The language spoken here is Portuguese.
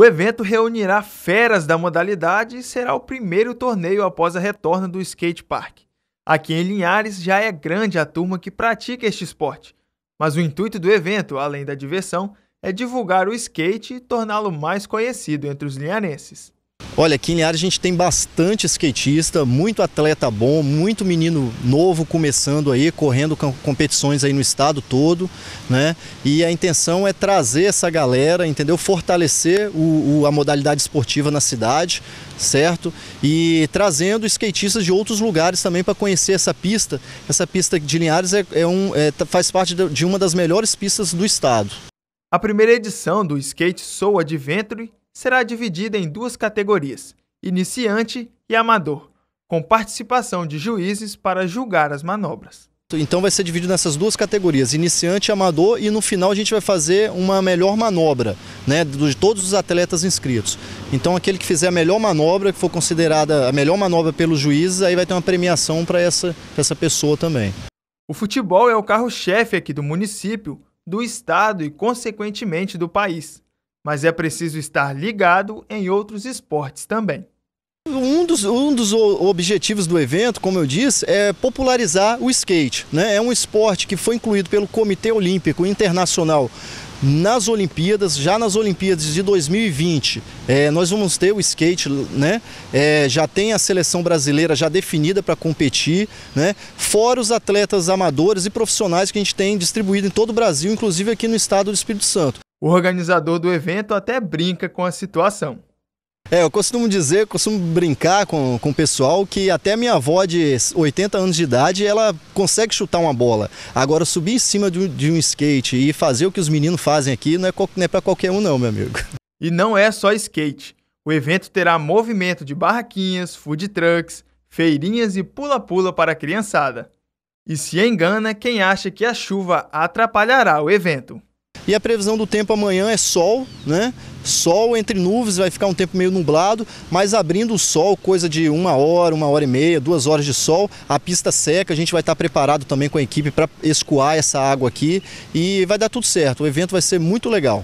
O evento reunirá feras da modalidade e será o primeiro torneio após a retorno do skate park. Aqui em Linhares já é grande a turma que pratica este esporte, mas o intuito do evento, além da diversão, é divulgar o skate e torná-lo mais conhecido entre os linharenses. Olha, aqui em Linhares a gente tem bastante skatista, muito atleta bom, muito menino novo começando aí, correndo competições aí no estado todo, né? E a intenção é trazer essa galera, entendeu? Fortalecer o, o a modalidade esportiva na cidade, certo? E trazendo skatistas de outros lugares também para conhecer essa pista. Essa pista de Linhares é, é um, é, tá, faz parte de uma das melhores pistas do estado. A primeira edição do Skate de Ventre será dividida em duas categorias, iniciante e amador, com participação de juízes para julgar as manobras. Então vai ser dividido nessas duas categorias, iniciante e amador, e no final a gente vai fazer uma melhor manobra, né, de todos os atletas inscritos. Então aquele que fizer a melhor manobra, que for considerada a melhor manobra pelos juízes, aí vai ter uma premiação para essa, essa pessoa também. O futebol é o carro-chefe aqui do município, do estado e, consequentemente, do país mas é preciso estar ligado em outros esportes também. Um dos, um dos objetivos do evento, como eu disse, é popularizar o skate. Né? É um esporte que foi incluído pelo Comitê Olímpico Internacional nas Olimpíadas, já nas Olimpíadas de 2020, é, nós vamos ter o skate, né? É, já tem a seleção brasileira já definida para competir, né? Fora os atletas amadores e profissionais que a gente tem distribuído em todo o Brasil, inclusive aqui no estado do Espírito Santo. O organizador do evento até brinca com a situação. É, eu costumo dizer, costumo brincar com, com o pessoal que até minha avó de 80 anos de idade, ela consegue chutar uma bola. Agora, subir em cima de um, de um skate e fazer o que os meninos fazem aqui não é, é para qualquer um não, meu amigo. E não é só skate. O evento terá movimento de barraquinhas, food trucks, feirinhas e pula-pula para a criançada. E se engana quem acha que a chuva atrapalhará o evento. E a previsão do tempo amanhã é sol, né? Sol entre nuvens, vai ficar um tempo meio nublado, mas abrindo o sol, coisa de uma hora, uma hora e meia, duas horas de sol, a pista seca, a gente vai estar preparado também com a equipe para escoar essa água aqui e vai dar tudo certo. O evento vai ser muito legal.